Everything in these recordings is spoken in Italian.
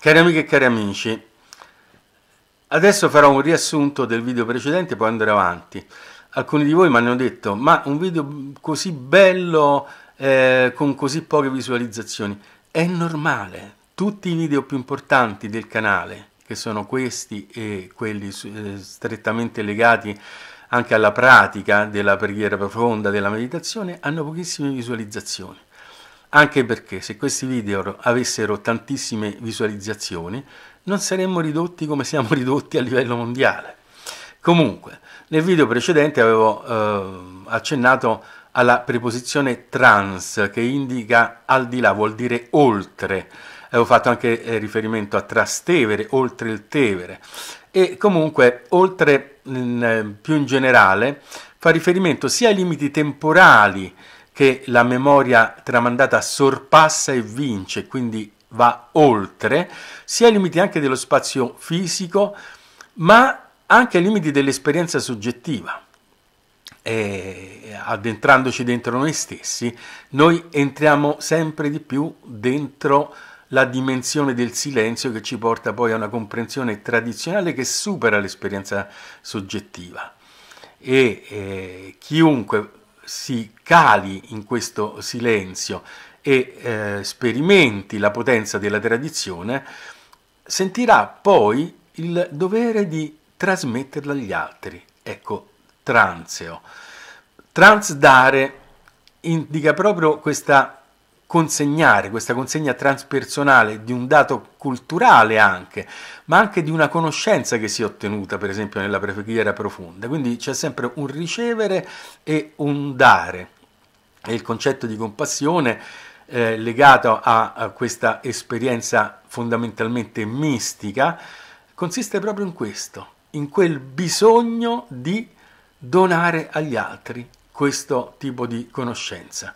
Cari amiche e cari amici, adesso farò un riassunto del video precedente, poi andrò avanti. Alcuni di voi mi hanno detto, ma un video così bello, eh, con così poche visualizzazioni, è normale. Tutti i video più importanti del canale, che sono questi e quelli eh, strettamente legati anche alla pratica della preghiera profonda, della meditazione, hanno pochissime visualizzazioni anche perché se questi video avessero tantissime visualizzazioni non saremmo ridotti come siamo ridotti a livello mondiale. Comunque, nel video precedente avevo eh, accennato alla preposizione trans che indica al di là, vuol dire oltre. Avevo fatto anche eh, riferimento a Trastevere, oltre il Tevere. E comunque, oltre in, mm, eh, più in generale, fa riferimento sia ai limiti temporali che la memoria tramandata sorpassa e vince, quindi va oltre, sia i limiti anche dello spazio fisico, ma anche i limiti dell'esperienza soggettiva. E addentrandoci dentro noi stessi, noi entriamo sempre di più dentro la dimensione del silenzio che ci porta poi a una comprensione tradizionale che supera l'esperienza soggettiva. E eh, chiunque si cali in questo silenzio e eh, sperimenti la potenza della tradizione, sentirà poi il dovere di trasmetterla agli altri. Ecco, transeo. Transdare indica proprio questa consegnare, questa consegna transpersonale di un dato culturale anche, ma anche di una conoscenza che si è ottenuta, per esempio, nella preghiera profonda. Quindi c'è sempre un ricevere e un dare. E il concetto di compassione eh, legato a, a questa esperienza fondamentalmente mistica consiste proprio in questo, in quel bisogno di donare agli altri questo tipo di conoscenza.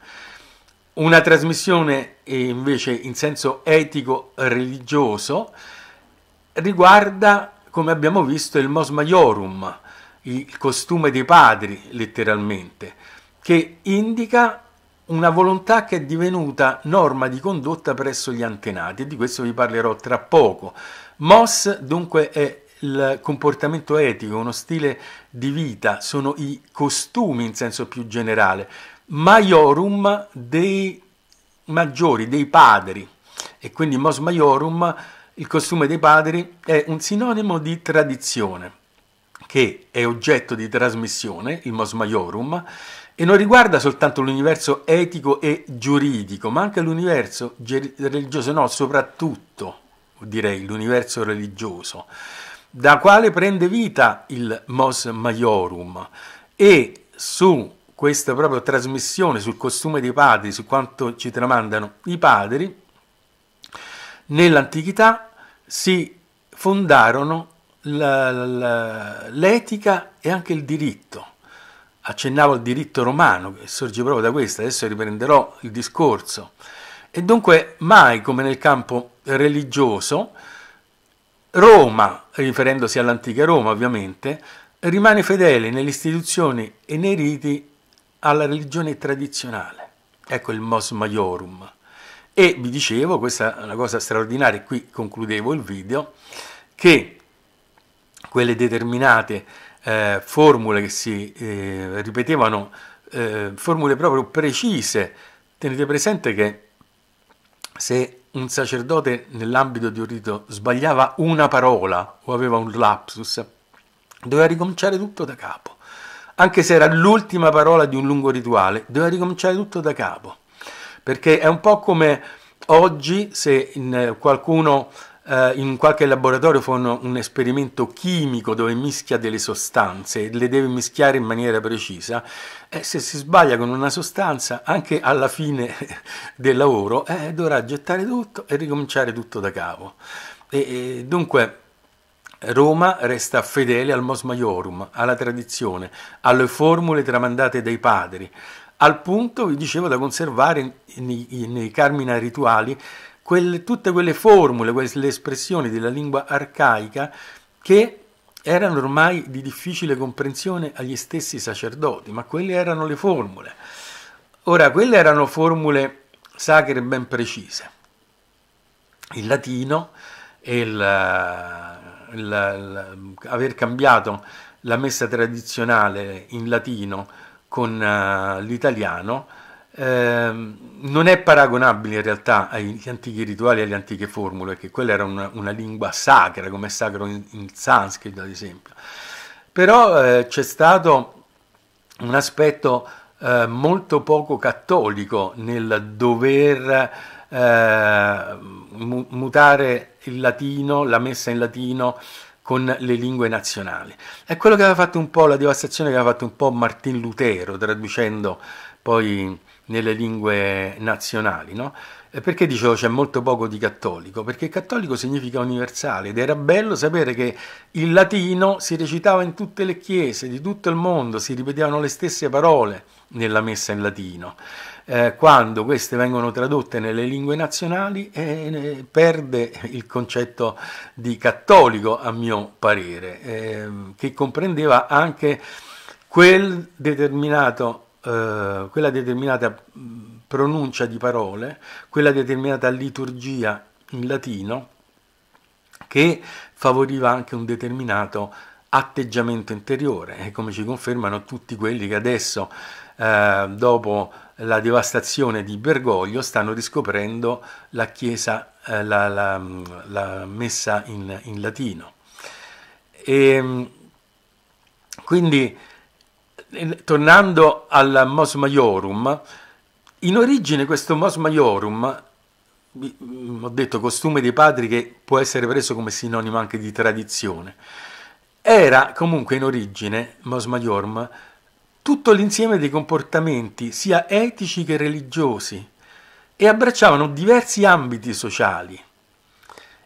Una trasmissione eh, invece in senso etico-religioso riguarda, come abbiamo visto, il mos maiorum, il costume dei padri letteralmente, che indica una volontà che è divenuta norma di condotta presso gli antenati e di questo vi parlerò tra poco. Mos dunque è il comportamento etico, uno stile di vita, sono i costumi in senso più generale maiorum dei maggiori, dei padri, e quindi mos maiorum, il costume dei padri, è un sinonimo di tradizione, che è oggetto di trasmissione, il mos maiorum, e non riguarda soltanto l'universo etico e giuridico, ma anche l'universo religioso, no, soprattutto direi l'universo religioso, da quale prende vita il mos maiorum e su questa proprio trasmissione sul costume dei padri, su quanto ci tramandano i padri, nell'antichità si fondarono l'etica e anche il diritto. Accennavo al diritto romano che sorge proprio da questo, adesso riprenderò il discorso. E dunque mai come nel campo religioso, Roma, riferendosi all'antica Roma ovviamente, rimane fedele nelle istituzioni e nei riti alla religione tradizionale. Ecco il mos maiorum. E vi dicevo, questa è una cosa straordinaria, e qui concludevo il video, che quelle determinate eh, formule che si eh, ripetevano, eh, formule proprio precise, tenete presente che se un sacerdote nell'ambito di un rito sbagliava una parola o aveva un lapsus, doveva ricominciare tutto da capo anche se era l'ultima parola di un lungo rituale, doveva ricominciare tutto da capo, perché è un po' come oggi se in eh, qualcuno eh, in qualche laboratorio fa un esperimento chimico dove mischia delle sostanze, le deve mischiare in maniera precisa, e se si sbaglia con una sostanza, anche alla fine del lavoro, eh, dovrà gettare tutto e ricominciare tutto da capo. E, e, dunque Roma resta fedele al Mos Maiorum, alla tradizione, alle formule tramandate dai padri, al punto, vi dicevo, da conservare nei, nei carmina rituali quelle, tutte quelle formule, quelle espressioni della lingua arcaica che erano ormai di difficile comprensione agli stessi sacerdoti, ma quelle erano le formule. Ora, quelle erano formule sacre ben precise. Il latino e il il, il, aver cambiato la messa tradizionale in latino con uh, l'italiano eh, non è paragonabile in realtà agli antichi rituali e alle antiche formule, che quella era una, una lingua sacra, come è sacro in, in sanscrito ad esempio. Però eh, c'è stato un aspetto eh, molto poco cattolico nel dover eh, mutare il latino, la messa in latino con le lingue nazionali. È quello che aveva fatto un po' la devastazione che aveva fatto un po' Martin Lutero, traducendo poi nelle lingue nazionali, no? Perché dicevo c'è molto poco di cattolico? Perché cattolico significa universale ed era bello sapere che il latino si recitava in tutte le chiese di tutto il mondo, si ripetevano le stesse parole nella messa in latino. Eh, quando queste vengono tradotte nelle lingue nazionali eh, perde il concetto di cattolico, a mio parere, eh, che comprendeva anche quel eh, quella determinata pronuncia di parole, quella determinata liturgia in latino che favoriva anche un determinato atteggiamento interiore, e come ci confermano tutti quelli che adesso eh, dopo la devastazione di Bergoglio, stanno riscoprendo la chiesa, eh, la, la, mm, la, messa in, in latino. E, ehm, quindi, eh, tornando al Mos Maiorum, in origine questo Mos Maiorum, mm, ho detto costume dei padri che può essere preso come sinonimo anche di tradizione, era comunque in origine Mos Maiorum tutto l'insieme dei comportamenti, sia etici che religiosi, e abbracciavano diversi ambiti sociali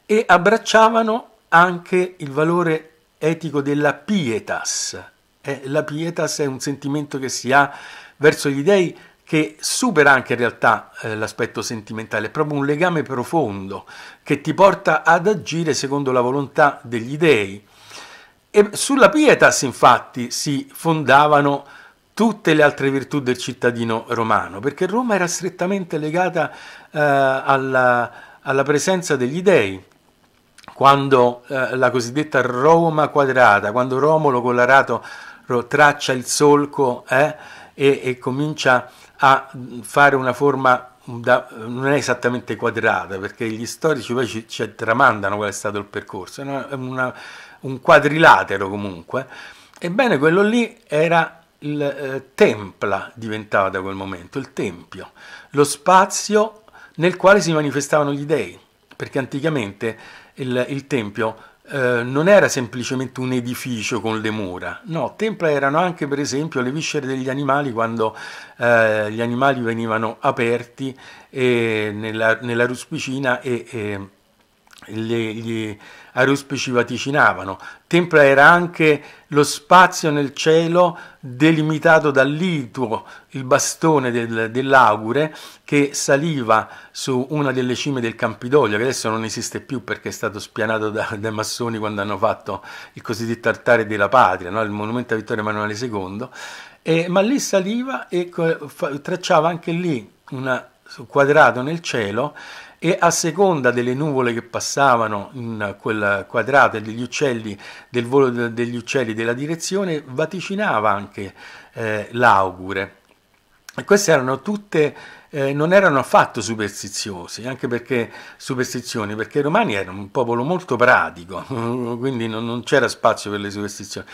e abbracciavano anche il valore etico della pietas. Eh, la pietas è un sentimento che si ha verso gli dei che supera anche in realtà eh, l'aspetto sentimentale, è proprio un legame profondo che ti porta ad agire secondo la volontà degli dei. E sulla pietas infatti si fondavano tutte le altre virtù del cittadino romano, perché Roma era strettamente legata eh, alla, alla, presenza degli dei. Quando eh, la cosiddetta Roma quadrata, quando Romolo con l'arato traccia il solco eh, e, e, comincia a fare una forma da, non è esattamente quadrata, perché gli storici poi ci, ci tramandano qual è stato il percorso, è una, una, un quadrilatero comunque. Ebbene, quello lì era il eh, templa diventava da quel momento, il tempio, lo spazio nel quale si manifestavano gli dei, perché anticamente il, il tempio eh, non era semplicemente un edificio con le mura, no, templa erano anche per esempio le viscere degli animali quando eh, gli animali venivano aperti nella, nella, ruspicina e, e le, gli, a aruspici vaticinavano. Templa era anche lo spazio nel cielo delimitato dal lituo, il bastone del, dell'augure che saliva su una delle cime del Campidoglio, che adesso non esiste più perché è stato spianato da, dai massoni quando hanno fatto il cosiddetto altare della patria, no? il monumento a Vittorio Emanuele II, e, ma lì saliva e tracciava anche lì un quadrato nel cielo e a seconda delle nuvole che passavano in quel quadrato e degli uccelli, del volo degli uccelli della direzione, vaticinava anche eh, l'augure. E queste erano tutte eh, non erano affatto superstiziosi, anche perché superstizioni, perché i romani erano un popolo molto pratico, quindi non, non c'era spazio per le superstizioni.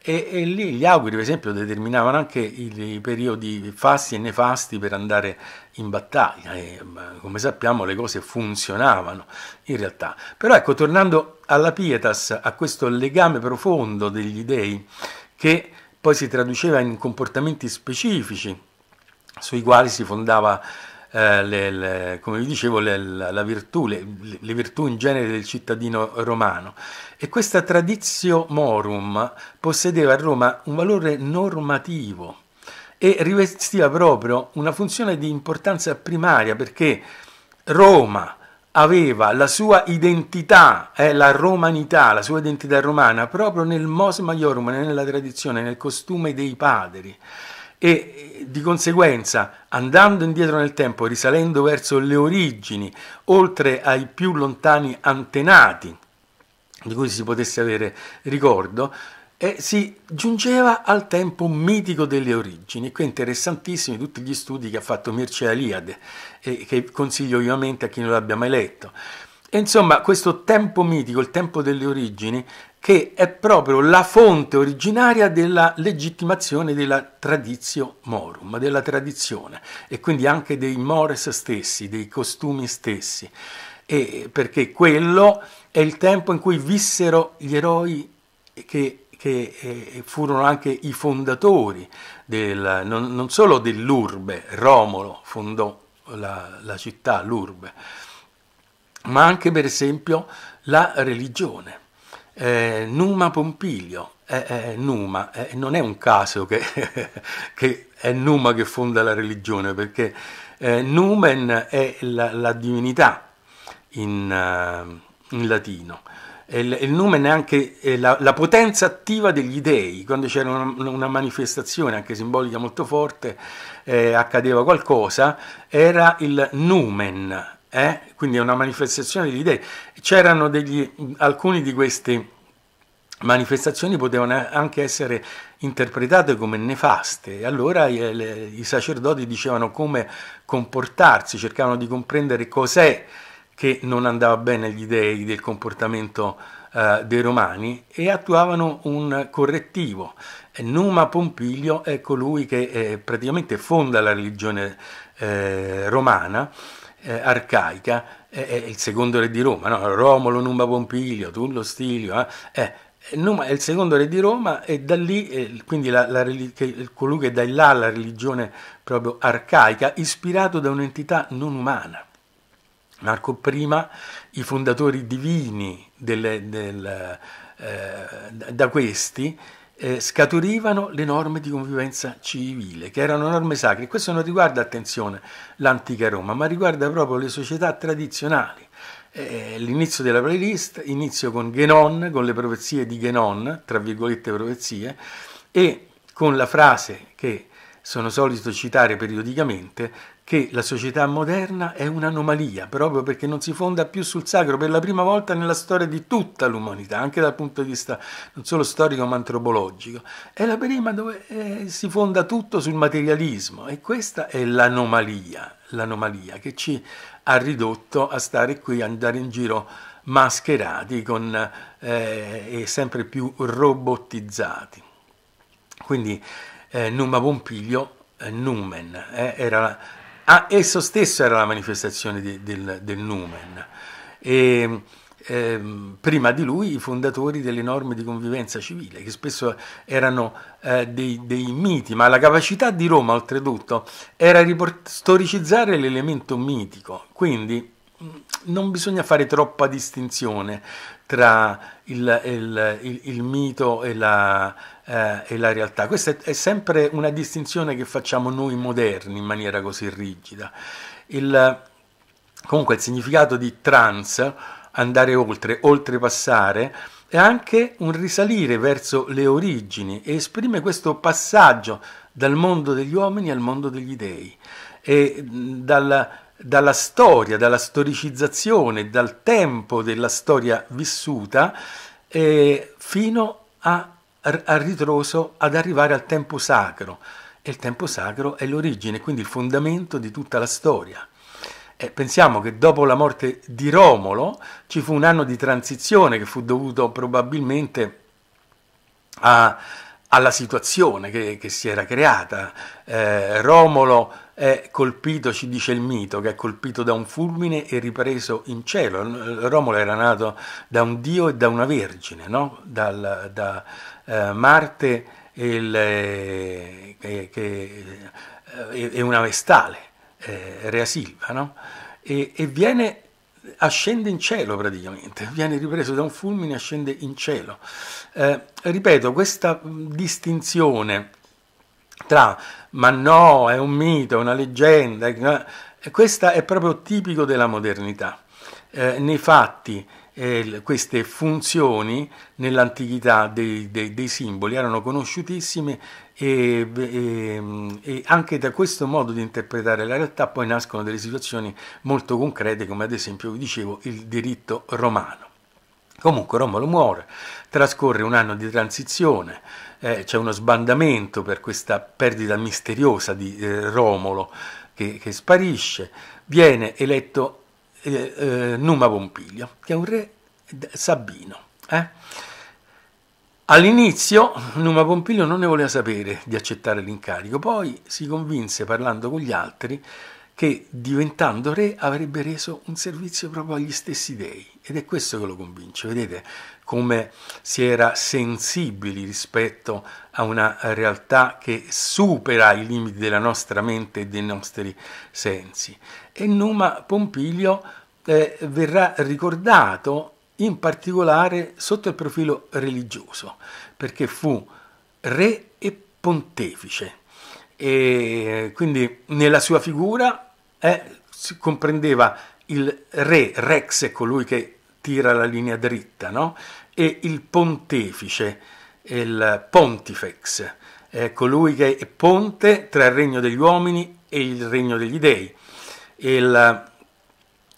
E, e, lì gli auguri, per esempio, determinavano anche i, i, periodi fasti e nefasti per andare in battaglia. E, come sappiamo, le cose funzionavano in realtà. Però ecco, tornando alla Pietas, a questo legame profondo degli dei che poi si traduceva in comportamenti specifici sui quali si fondava eh, le, le, come vi dicevo, le, la virtù, le, virtù in genere del cittadino romano. E questa tradizio morum possedeva a Roma un valore normativo e rivestiva proprio una funzione di importanza primaria perché Roma aveva la sua identità, eh, la romanità, la sua identità romana proprio nel mos maiorum, nella tradizione, nel costume dei padri. E di conseguenza, andando indietro nel tempo, risalendo verso le origini, oltre ai più lontani antenati di cui si potesse avere ricordo, eh, si giungeva al tempo mitico delle origini. Qui è interessantissimi tutti gli studi che ha fatto Mircea Eliade, eh, che consiglio ovviamente a chi non l'abbia mai letto insomma, questo tempo mitico, il tempo delle origini, che è proprio la fonte originaria della legittimazione della tradizio morum, della tradizione, e quindi anche dei mores stessi, dei costumi stessi, e perché quello è il tempo in cui vissero gli eroi che, che eh, furono anche i fondatori, del, non, non, solo dell'urbe, Romolo fondò la, la città, l'urbe, ma anche per esempio la religione. Eh, Numa Pompilio, eh, eh, Numa, eh, non è un caso che, che, è Numa che fonda la religione, perché eh, Numen è la, la divinità in, in latino. Il, il numen è anche la, la, potenza attiva degli dei, quando c'era una, una manifestazione anche simbolica molto forte, eh, accadeva qualcosa, era il numen, eh? quindi è una manifestazione degli dei. C'erano degli, alcuni di questi manifestazioni potevano anche essere interpretate come nefaste. e Allora i, sacerdoti dicevano come comportarsi, cercavano di comprendere cos'è che non andava bene agli dei del comportamento eh, dei romani e attuavano un correttivo. Numa Pompilio è colui ecco che eh, praticamente fonda la religione eh, romana eh, arcaica è, è, il secondo re di Roma, no? Romolo, Numa Pompilio, Tullo Stilio, eh? eh, Numa è il secondo re di Roma e da lì, eh, quindi la, la, che, colui che dà in là la religione proprio arcaica, ispirato da un'entità non umana. Marco I, i fondatori divini del, del, eh, da questi, eh, scaturivano le norme di convivenza civile, che erano norme sacre. Questo non riguarda, attenzione, l'antica Roma, ma riguarda proprio le società tradizionali. Eh, l'inizio della playlist, inizio con Genon, con le profezie di Genon, tra virgolette profezie, e con la frase che sono solito citare periodicamente, che la società moderna è un'anomalia, proprio perché non si fonda più sul sacro per la prima volta nella storia di tutta l'umanità, anche dal punto di vista non solo storico ma antropologico. È la prima dove eh, si fonda tutto sul materialismo e questa è l'anomalia, l'anomalia che ci ha ridotto a stare qui, andare in giro mascherati con, eh, e sempre più robotizzati. Quindi eh, Numa Pompilio eh, Numen, eh, la, ah, esso stesso era la manifestazione di, del, del, Numen. E, Ehm, prima di lui i fondatori delle norme di convivenza civile, che spesso erano eh, dei, dei, miti, ma la capacità di Roma, oltretutto, era storicizzare l'elemento mitico, quindi Mm, non bisogna fare troppa distinzione tra il, il, il, il mito e la, eh, e la, realtà. Questa è, è, sempre una distinzione che facciamo noi moderni in maniera così rigida. comunque il significato di trans, andare oltre, oltrepassare, è anche un risalire verso le origini e esprime questo passaggio dal mondo degli uomini al mondo degli dei e mm, dal dalla storia, dalla storicizzazione, dal tempo della storia vissuta eh, fino a, a ritroso ad arrivare al tempo sacro. E il tempo sacro è l'origine, quindi il fondamento di tutta la storia. Eh, pensiamo che dopo la morte di Romolo ci fu un anno di transizione che fu dovuto probabilmente a, alla situazione che, che, si era creata. Eh, Romolo è colpito, ci dice il mito, che è colpito da un fulmine e ripreso in cielo. Romolo era nato da un dio e da una vergine, no? Dal, da eh, Marte il, eh, che, che, è eh, una vestale, eh, Rea Silva, no? e, e viene ascende in cielo praticamente, viene ripreso da un fulmine, e ascende in cielo. Eh, ripeto, questa distinzione tra ma no, è un mito, è una leggenda, eh, questa è proprio tipico della modernità. Eh, nei fatti eh, queste funzioni nell'antichità dei, dei, dei, simboli erano conosciutissime e, e, e, anche da questo modo di interpretare la realtà poi nascono delle situazioni molto concrete come ad esempio, vi dicevo, il diritto romano. Comunque Romolo muore, trascorre un anno di transizione, eh, c'è uno sbandamento per questa perdita misteriosa di eh, Romolo che, che sparisce, viene eletto eh, eh, Numa Pompilio, che è un re sabino. Eh? All'inizio Numa Pompilio non ne voleva sapere di accettare l'incarico, poi si convinse parlando con gli altri che diventando re avrebbe reso un servizio proprio agli stessi dei ed è questo che lo convince, vedete come si era sensibili rispetto a una realtà che supera i limiti della nostra mente e dei nostri sensi. E Numa Pompilio eh, verrà ricordato in particolare sotto il profilo religioso, perché fu re e pontefice. E quindi nella sua figura eh, si comprendeva il re, Rex è colui che tira la linea dritta, no? E il pontefice, il pontifex, eh, colui che è ponte tra il regno degli uomini e il regno degli dei. Il,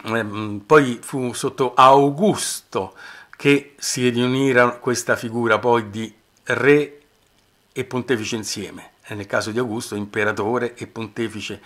ehm, poi fu sotto Augusto che si riunirà questa figura poi di re e pontefice insieme, nel caso di Augusto imperatore e pontefice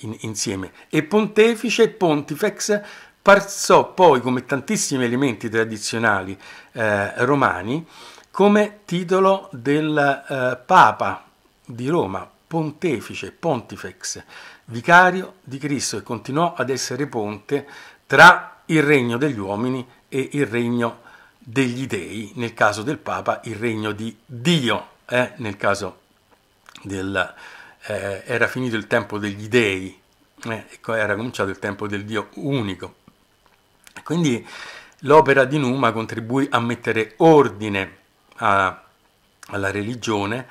in, insieme. E pontefice, pontifex, passò poi, come tantissimi elementi tradizionali eh, romani, come titolo del eh, Papa di Roma, pontefice, pontifex, vicario di Cristo e continuò ad essere ponte tra il regno degli uomini e il regno degli dei, nel caso del Papa il regno di Dio, eh, nel caso del, eh, era finito il tempo degli dei, eh, ecco, era cominciato il tempo del Dio unico. Quindi l'opera di Numa contribuì a mettere ordine a, alla religione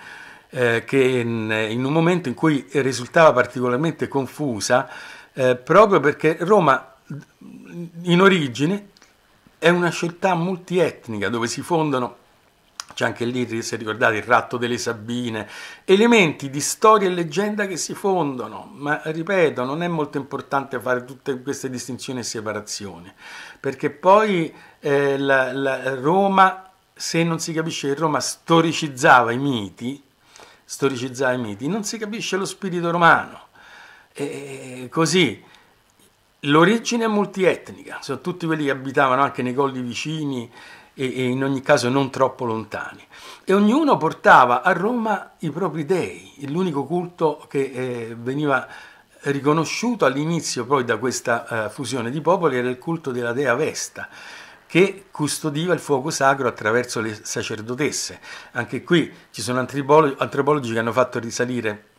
eh, che in, in, un momento in cui risultava particolarmente confusa eh, proprio perché Roma in origine è una città multietnica dove si fondano c'è anche lì, se ricordate, il ratto delle Sabine, elementi di storia e leggenda che si fondono, ma ripeto, non è molto importante fare tutte queste distinzioni e separazioni, perché poi eh, la, la Roma, se non si capisce che Roma storicizzava i miti, storicizzava i miti, non si capisce lo spirito romano. E così, l'origine è multietnica, sono tutti quelli che abitavano anche nei colli vicini, e, e in ogni caso non troppo lontani. E ognuno portava a Roma i propri dei, l'unico culto che eh, veniva riconosciuto all'inizio poi da questa eh, fusione di popoli era il culto della dea Vesta che custodiva il fuoco sacro attraverso le sacerdotesse. Anche qui ci sono antropologi, antropologi che hanno fatto risalire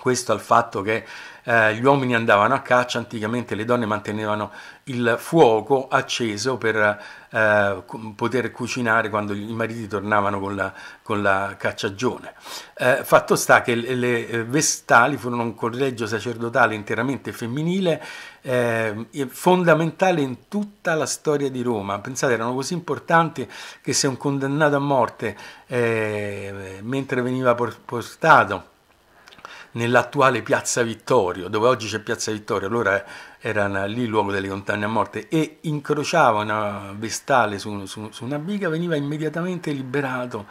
questo al fatto che eh, gli uomini andavano a caccia, anticamente le donne mantenevano il fuoco acceso per eh, poter cucinare quando i mariti tornavano con la, con la cacciagione. Eh, fatto sta che le, le Vestali furono un collegio sacerdotale interamente femminile, eh, fondamentale in tutta la storia di Roma. Pensate, erano così importanti che se un condannato a morte eh, mentre veniva portato nell'attuale Piazza Vittorio, dove oggi c'è Piazza Vittorio, allora era lì il luogo delle condanne a morte, e incrociava una vestale su, su, su una biga, veniva immediatamente liberato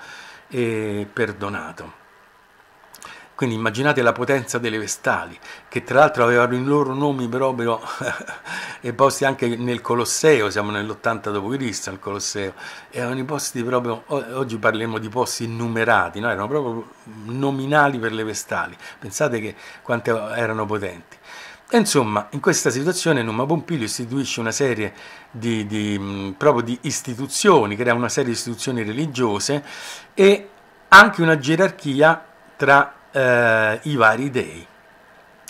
e perdonato. Quindi immaginate la potenza delle Vestali, che tra l'altro avevano i loro nomi proprio e posti anche nel Colosseo, siamo nell'80 d.C. al Colosseo, erano i posti proprio, oggi parliamo di posti innumerati, no? erano proprio nominali per le Vestali, pensate che quante erano potenti. E insomma, in questa situazione Numa Pompilio istituisce una serie di, di, proprio di istituzioni, crea una serie di istituzioni religiose e anche una gerarchia tra eh, i vari dei.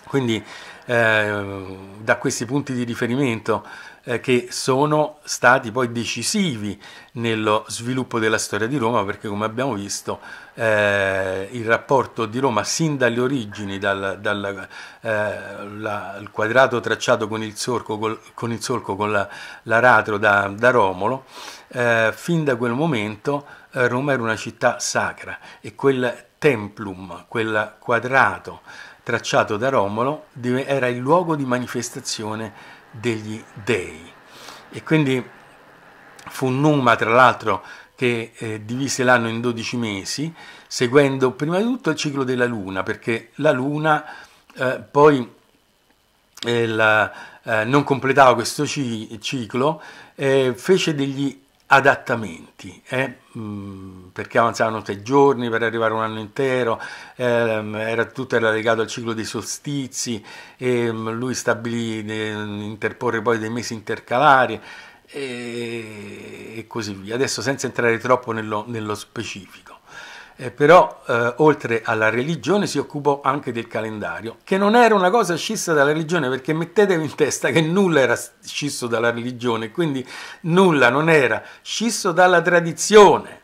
Quindi eh, da questi punti di riferimento eh, che sono stati poi decisivi nello sviluppo della storia di Roma, perché come abbiamo visto eh, il rapporto di Roma sin dalle origini, dal, dal eh, la, quadrato tracciato con il solco, col, con, il solco, con la, l'aratro da, da Romolo, eh, fin da quel momento eh, Roma era una città sacra e quel templum, quel quadrato tracciato da Romolo era il luogo di manifestazione degli dei. E quindi fu Numa, tra l'altro, che eh, divise l'anno in 12 mesi, seguendo prima di tutto il ciclo della Luna, perché la Luna eh, poi eh, la, eh, non completava questo ci- ciclo, eh, fece degli adattamenti, mh, eh, mm, perché avanzavano tre giorni per arrivare un anno intero, ehm, era, tutto era legato al ciclo dei solstizi, e, ehm, lui stabilì di interporre poi dei mesi intercalari, e, così via. Adesso senza entrare troppo nello, nello specifico. Eh, però eh, oltre alla religione si occupò anche del calendario, che non era una cosa scissa dalla religione, perché mettetevi in testa che nulla era scisso dalla religione, quindi nulla non era scisso dalla tradizione.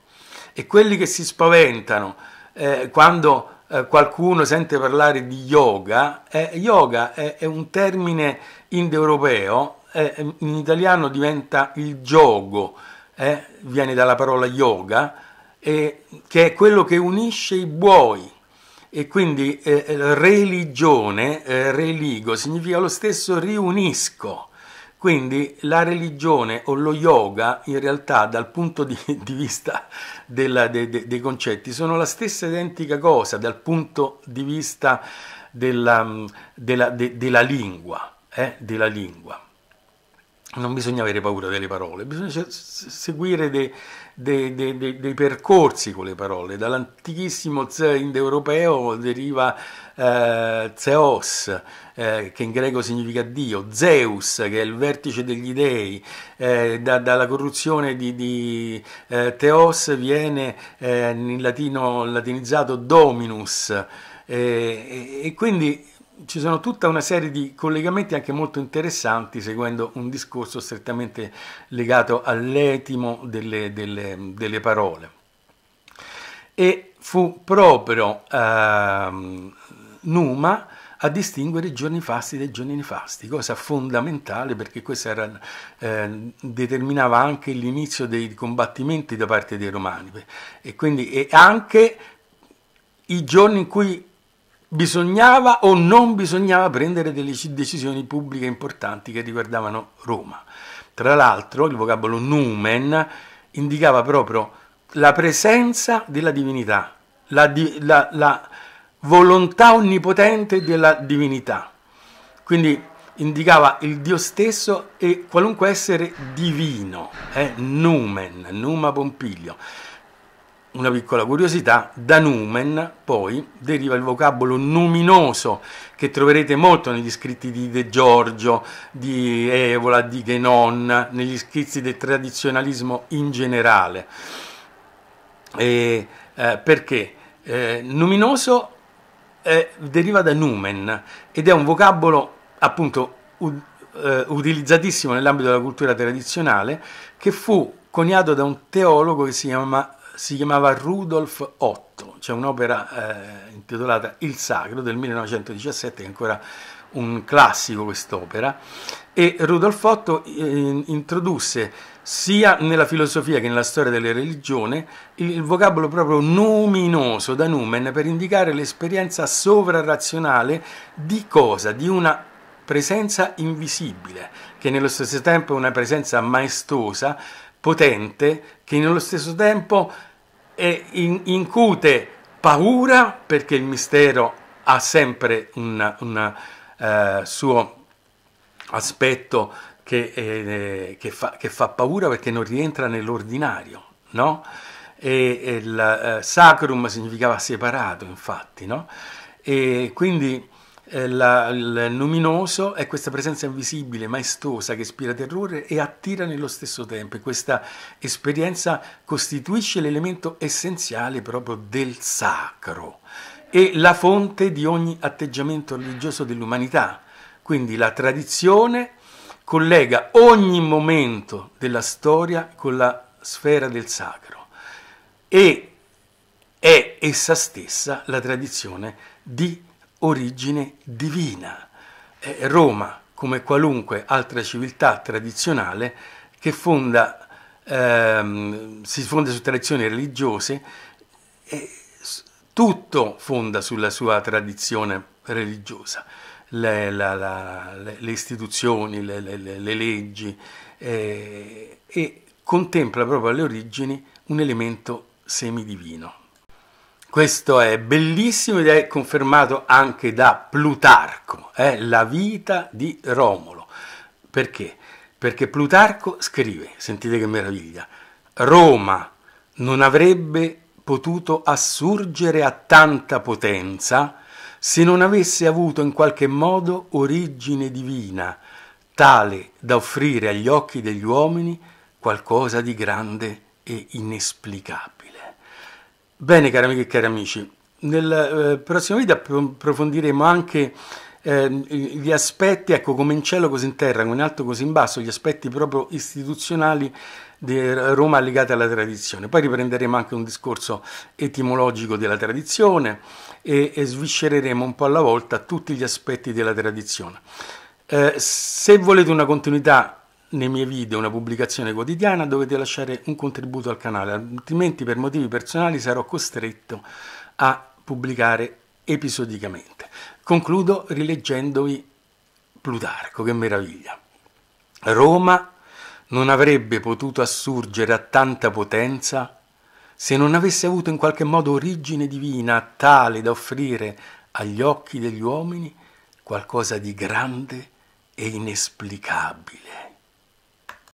E quelli che si spaventano eh, quando eh, qualcuno sente parlare di yoga, eh, yoga è, è un termine indoeuropeo eh, in italiano diventa il gioco, eh, viene dalla parola yoga, eh, che è quello che unisce i buoi. E quindi eh, religione, eh, religo, significa lo stesso riunisco. Quindi la religione o lo yoga in realtà dal punto di, di vista della, de, de, dei concetti sono la stessa identica cosa dal punto di vista della, mm, della, de, della lingua. Eh, della lingua non bisogna avere paura delle parole, bisogna seguire dei, dei, dei, dei percorsi con le parole. Dall'antichissimo ze indoeuropeo deriva eh, Zeos, eh, che in greco significa Dio, Zeus, che è il vertice degli dei, eh, da, dalla corruzione di, di eh, Theos viene eh, in latino latinizzato Dominus, eh, e quindi ci sono tutta una serie di collegamenti anche molto interessanti seguendo un discorso strettamente legato all'etimo delle, delle, delle parole. E fu proprio eh, Numa a distinguere i giorni fasti dai giorni nefasti, cosa fondamentale perché questo era, eh, determinava anche l'inizio dei combattimenti da parte dei romani e quindi e anche i giorni in cui bisognava o non bisognava prendere delle decisioni pubbliche importanti che riguardavano Roma. Tra l'altro il vocabolo numen indicava proprio la presenza della divinità, la, di, la, la volontà onnipotente della divinità. Quindi indicava il Dio stesso e qualunque essere divino, eh? numen, numa Pompilio una piccola curiosità, da numen poi deriva il vocabolo numinoso che troverete molto negli scritti di De Giorgio, di Evola, di Genon, negli scritti del tradizionalismo in generale. E, eh, perché? Eh, numinoso eh, deriva da numen ed è un vocabolo appunto u- eh, utilizzatissimo nell'ambito della cultura tradizionale che fu coniato da un teologo che si chiama si chiamava Rudolf Otto, c'è un'opera eh, intitolata Il Sacro del 1917 è ancora un classico quest'opera e Rudolf Otto eh, introdusse sia nella filosofia che nella storia delle religioni il vocabolo proprio numinoso da numen per indicare l'esperienza sovrarrazionale di cosa? Di una presenza invisibile che nello stesso tempo è una presenza maestosa potente che nello stesso tempo in, incute paura perché il mistero ha sempre un eh, suo aspetto che, eh, che, fa, che, fa, paura perché non rientra nell'ordinario, no? E, e il eh, sacrum significava separato, infatti, no? E quindi eh, la, il luminoso è questa presenza invisibile, maestosa, che ispira terrore e attira nello stesso tempo. E questa esperienza costituisce l'elemento essenziale proprio del sacro e la fonte di ogni atteggiamento religioso dell'umanità. Quindi la tradizione collega ogni momento della storia con la sfera del sacro e è essa stessa la tradizione di origine divina. Eh, Roma, come qualunque altra civiltà tradizionale, che fonda, ehm, si fonda su tradizioni religiose, eh, tutto fonda sulla sua tradizione religiosa. Le, la, la, le, le istituzioni, le, le leggi, eh, e contempla proprio alle origini un elemento semidivino. Questo è bellissimo ed è confermato anche da Plutarco, eh? la vita di Romolo. Perché? Perché Plutarco scrive, sentite che meraviglia, Roma non avrebbe potuto assurgere a tanta potenza se non avesse avuto in qualche modo origine divina, tale da offrire agli occhi degli uomini qualcosa di grande e inesplicabile. Bene cari amiche e cari amici, nel eh, prossimo video approfondiremo anche eh, gli aspetti, ecco come in cielo così in terra, come in alto così in basso, gli aspetti proprio istituzionali di Roma legati alla tradizione. Poi riprenderemo anche un discorso etimologico della tradizione e, e sviscereremo un po' alla volta tutti gli aspetti della tradizione. Eh, se volete una continuità nei miei video una pubblicazione quotidiana dovete lasciare un contributo al canale, altrimenti per motivi personali sarò costretto a pubblicare episodicamente. Concludo rileggendovi Plutarco, che meraviglia. Roma non avrebbe potuto assurgere a tanta potenza se non avesse avuto in qualche modo origine divina tale da offrire agli occhi degli uomini qualcosa di grande e inesplicabile.